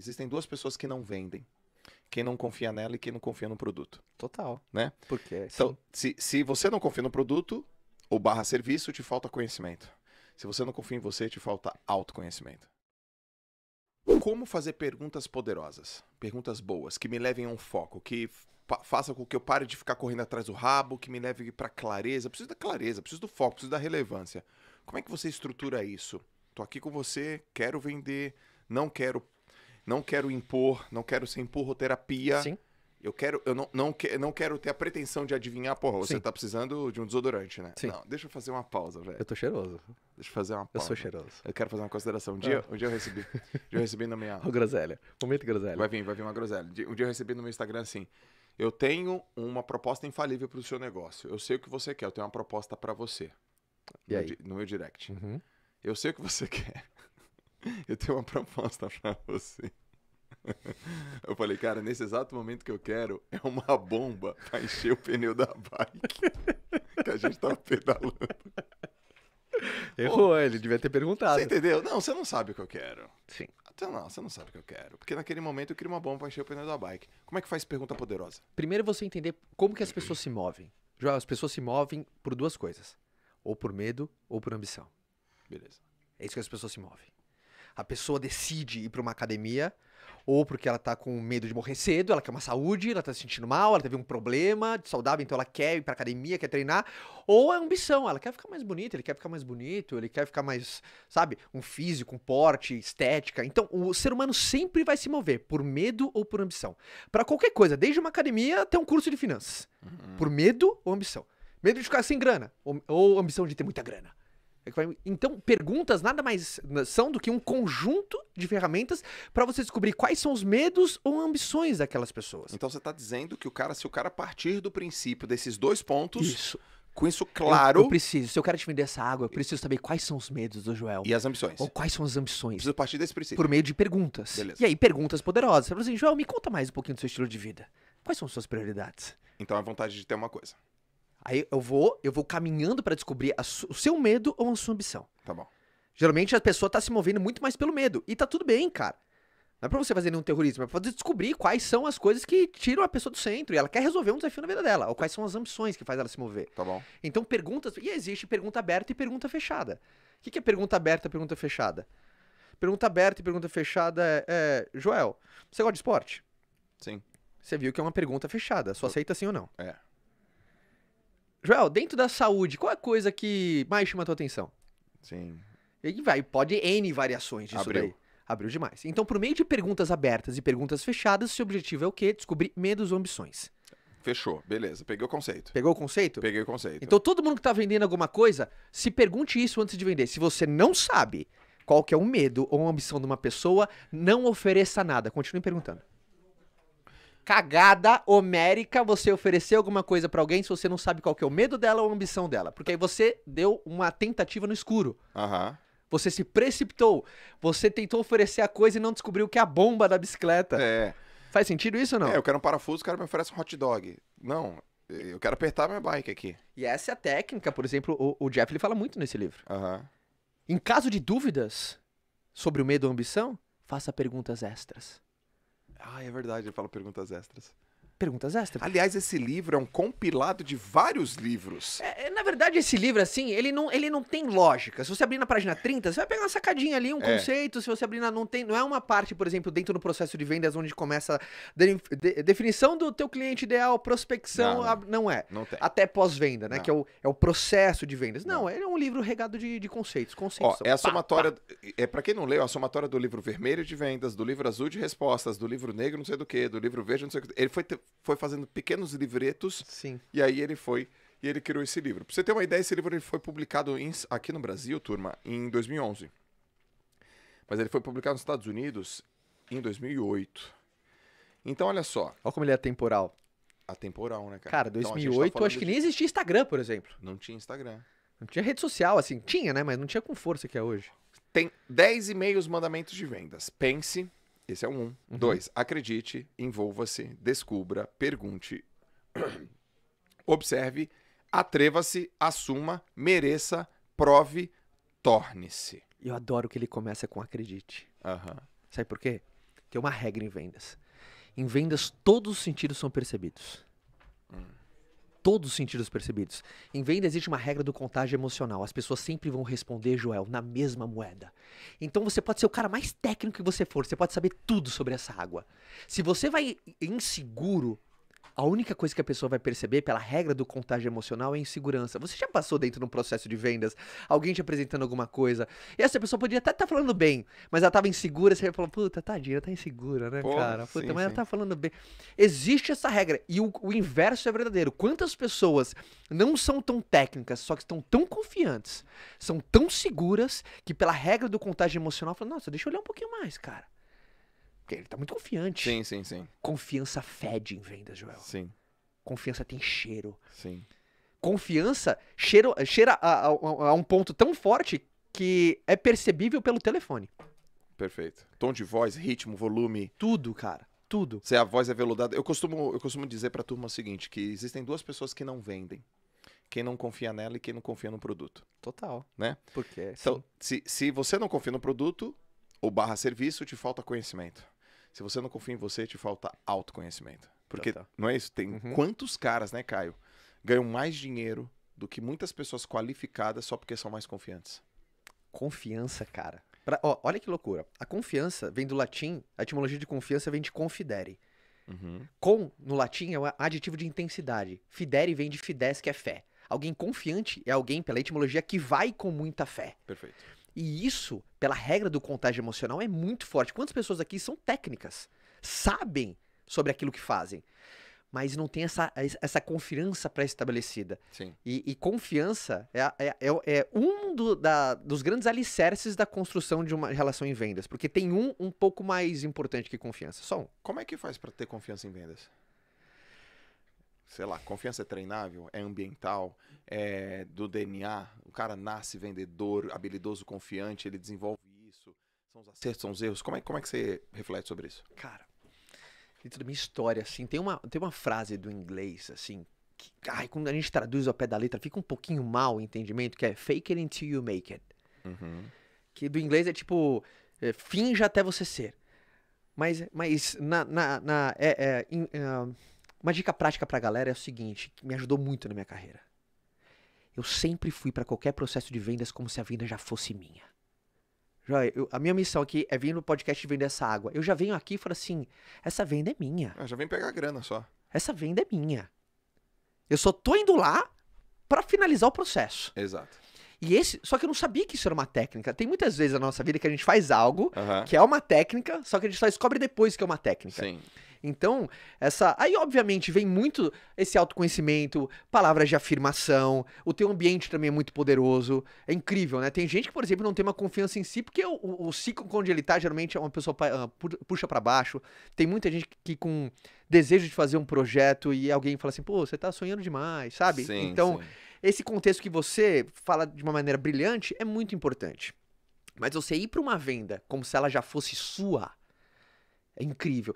existem duas pessoas que não vendem. Quem não confia nela e quem não confia no produto. Total. Né? Porque Então, se, se você não confia no produto ou barra serviço, te falta conhecimento. Se você não confia em você, te falta autoconhecimento. Como fazer perguntas poderosas, perguntas boas, que me levem a um foco, que faça com que eu pare de ficar correndo atrás do rabo, que me leve para clareza. Preciso da clareza, preciso do foco, preciso da relevância. Como é que você estrutura isso? Tô aqui com você, quero vender, não quero não quero impor, não quero ser empurroterapia. Sim. Eu quero, eu não, não, que, não quero ter a pretensão de adivinhar, porra, você Sim. tá precisando de um desodorante, né? Sim. Não, deixa eu fazer uma pausa, velho. Eu tô cheiroso. Deixa eu fazer uma pausa. Eu sou cheiroso. Eu quero fazer uma consideração. Um dia, ah. um dia eu recebi. Um dia eu recebi na minha. O groselha. Momento groselha. Vai vir, vai vir uma groselha. Um dia eu recebi no meu Instagram assim. Eu tenho uma proposta infalível pro seu negócio. Eu sei o que você quer, eu tenho uma proposta para você. E no, aí? no meu direct. Uhum. Eu sei o que você quer. eu tenho uma proposta para você. Eu falei, cara, nesse exato momento que eu quero é uma bomba pra encher o pneu da bike que a gente tava pedalando. Errou, Pô, ele devia ter perguntado. Você entendeu? Não, você não sabe o que eu quero. Sim. Até então, não, você não sabe o que eu quero. Porque naquele momento eu queria uma bomba pra encher o pneu da bike. Como é que faz pergunta poderosa? Primeiro é você entender como que as pessoas se movem. João, as pessoas se movem por duas coisas. Ou por medo, ou por ambição. Beleza. É isso que as pessoas se movem a pessoa decide ir para uma academia ou porque ela tá com medo de morrer cedo, ela quer uma saúde, ela tá se sentindo mal, ela teve um problema de saudável, então ela quer ir pra academia, quer treinar, ou é ambição, ela quer ficar mais bonita, ele quer ficar mais bonito, ele quer ficar mais, sabe, um físico, um porte, estética. Então, o ser humano sempre vai se mover por medo ou por ambição. para qualquer coisa, desde uma academia até um curso de finanças. Uhum. Por medo ou ambição. Medo de ficar sem grana, ou, ou ambição de ter muita grana. É então, perguntas nada mais são do que um conjunto de ferramentas para você descobrir quais são os medos ou ambições daquelas pessoas. Então, você está dizendo que o cara, se o cara partir do princípio desses dois pontos. Isso. Com isso claro. Eu, eu, preciso. Se eu quero te vender essa água, eu preciso saber quais são os medos do Joel. E as ambições. Ou quais são as ambições. Preciso partir desse princípio. Por meio de perguntas. Beleza. E aí, perguntas poderosas. Você fala assim, Joel, me conta mais um pouquinho do seu estilo de vida. Quais são suas prioridades? Então, a vontade de ter uma coisa. Aí eu vou, eu vou caminhando para descobrir o seu medo ou a sua ambição. Tá bom. Geralmente a pessoa tá se movendo muito mais pelo medo. E tá tudo bem, cara. Não é pra você fazer nenhum terrorismo, é pra você descobrir quais são as coisas que tiram a pessoa do centro e ela quer resolver um desafio na vida dela, ou quais são as ambições que faz ela se mover. Tá bom. Então perguntas. E existe pergunta aberta e pergunta fechada. O que, que é pergunta aberta e pergunta fechada? Pergunta aberta e pergunta fechada é, é. Joel, você gosta de esporte? Sim. Você viu que é uma pergunta fechada, só aceita sim ou não. É. Joel, dentro da saúde, qual é a coisa que mais chama a tua atenção? Sim. E vai, pode N variações disso Abriu. daí. Abriu demais. Então, por meio de perguntas abertas e perguntas fechadas, seu objetivo é o quê? Descobrir medos ou ambições. Fechou, beleza. Peguei o conceito. Pegou o conceito? Peguei o conceito. Então, todo mundo que tá vendendo alguma coisa, se pergunte isso antes de vender. Se você não sabe qual que é o medo ou a ambição de uma pessoa, não ofereça nada. Continue perguntando cagada homérica você oferecer alguma coisa para alguém se você não sabe qual que é o medo dela ou a ambição dela. Porque aí você deu uma tentativa no escuro. Aham. Uhum. Você se precipitou. Você tentou oferecer a coisa e não descobriu que é a bomba da bicicleta. É. Faz sentido isso ou não? É, eu quero um parafuso, o cara me oferece um hot dog. Não, eu quero apertar minha bike aqui. E essa é a técnica, por exemplo, o, o Jeff ele fala muito nesse livro. Uhum. Em caso de dúvidas sobre o medo ou a ambição, faça perguntas extras. Ah, é verdade, ele fala perguntas extras perguntas extras. Aliás, esse livro é um compilado de vários livros. É, é, na verdade, esse livro, assim, ele não, ele não tem lógica. Se você abrir na página 30, você vai pegar uma sacadinha ali, um é. conceito. Se você abrir na. Não, tem, não é uma parte, por exemplo, dentro do processo de vendas onde começa de, de, definição do teu cliente ideal, prospecção. Não, a, não é. Não tem. Até pós-venda, né? Não. Que é o, é o processo de vendas. Não, não ele é um livro regado de, de conceitos. conceitos Ó, é a pá, somatória. Pá. É, para quem não leu, é a somatória do livro vermelho de vendas, do livro azul de respostas, do livro negro, não sei do que, do livro verde, não sei o que. Ele foi foi fazendo pequenos livretos. Sim. E aí ele foi e ele criou esse livro. Pra você ter uma ideia, esse livro ele foi publicado em, aqui no Brasil, turma, em 2011. Mas ele foi publicado nos Estados Unidos em 2008. Então, olha só. Olha como ele é temporal. Atemporal, né, cara? Cara, 2008 então, tá acho que de... nem existia Instagram, por exemplo. Não tinha Instagram. Não tinha rede social, assim. Tinha, né? Mas não tinha com força que é hoje. Tem 10 e meios mandamentos de vendas. Pense esse é um. Uhum. Dois, acredite, envolva-se, descubra, pergunte, observe, atreva-se, assuma, mereça, prove, torne-se. Eu adoro que ele começa com acredite. Uhum. Sabe por quê? Tem uma regra em vendas. Em vendas, todos os sentidos são percebidos. Hum todos os sentidos percebidos. Em venda existe uma regra do contágio emocional. As pessoas sempre vão responder, Joel, na mesma moeda. Então você pode ser o cara mais técnico que você for, você pode saber tudo sobre essa água. Se você vai inseguro, a única coisa que a pessoa vai perceber pela regra do contágio emocional é insegurança. Você já passou dentro de um processo de vendas, alguém te apresentando alguma coisa, e essa pessoa podia até estar tá falando bem, mas ela tava insegura, você falou, puta, tadinha, tá insegura, né, Pô, cara? Puta, sim, mas ela sim. tá falando bem. Existe essa regra, e o, o inverso é verdadeiro. Quantas pessoas não são tão técnicas, só que estão tão confiantes, são tão seguras, que pela regra do contágio emocional, falam, nossa, deixa eu olhar um pouquinho mais, cara. Porque ele tá muito confiante. Sim, sim, sim. Confiança fede em vendas, Joel. Sim. Confiança tem cheiro. Sim. Confiança cheiro, cheira a, a, a um ponto tão forte que é percebível pelo telefone. Perfeito. Tom de voz, ritmo, volume. Tudo, cara. Tudo. Se a voz é veludada. Eu costumo, eu costumo dizer pra turma o seguinte: que existem duas pessoas que não vendem quem não confia nela e quem não confia no produto. Total. Né? Porque. Então, se, se você não confia no produto, ou barra serviço, te falta conhecimento. Se você não confia em você, te falta autoconhecimento. Porque tá, tá. não é isso? Tem uhum. quantos caras, né, Caio, ganham mais dinheiro do que muitas pessoas qualificadas só porque são mais confiantes? Confiança, cara. Pra, ó, olha que loucura. A confiança vem do latim, a etimologia de confiança vem de confidere. Uhum. Com, no latim, é um adjetivo de intensidade. Fidere vem de fides, que é fé. Alguém confiante é alguém, pela etimologia, que vai com muita fé. Perfeito. E isso, pela regra do contágio emocional, é muito forte. Quantas pessoas aqui são técnicas, sabem sobre aquilo que fazem, mas não tem essa, essa confiança pré-estabelecida. E, e, confiança é, é, é, é um do, da, dos grandes alicerces da construção de uma relação em vendas, porque tem um um pouco mais importante que confiança, só um. Como é que faz para ter confiança em vendas? sei lá, confiança é treinável, é ambiental, é do DNA. O cara nasce vendedor, habilidoso, confiante, ele desenvolve isso. São os acertos, são os erros. Como é, como é que você reflete sobre isso? Cara, dentro da minha história, assim, tem uma, tem uma frase do inglês, assim, que, ai, quando a gente traduz ao pé da letra, fica um pouquinho mal o entendimento, que é fake it until you make it. Uhum. Que do inglês é tipo, é, finja até você ser. Mas, mas na, na, na é, é, in, uh, uma dica prática pra galera é o seguinte, que me ajudou muito na minha carreira. Eu sempre fui para qualquer processo de vendas como se a venda já fosse minha. Já, eu, a minha missão aqui é vir no podcast vender essa água. Eu já venho aqui e falo assim: essa venda é minha. Eu é, já vem pegar a grana só. Essa venda é minha. Eu só tô indo lá para finalizar o processo. Exato. E esse, só que eu não sabia que isso era uma técnica. Tem muitas vezes na nossa vida que a gente faz algo uhum. que é uma técnica, só que a gente só descobre depois que é uma técnica. Sim. Então, essa. Aí, obviamente, vem muito esse autoconhecimento, palavras de afirmação, o teu ambiente também é muito poderoso. É incrível, né? Tem gente que, por exemplo, não tem uma confiança em si, porque o, o ciclo onde ele tá, geralmente é uma pessoa ah, puxa para baixo. Tem muita gente que com desejo de fazer um projeto e alguém fala assim, pô, você tá sonhando demais, sabe? Sim, então, sim. esse contexto que você fala de uma maneira brilhante é muito importante. Mas você ir para uma venda como se ela já fosse sua é incrível.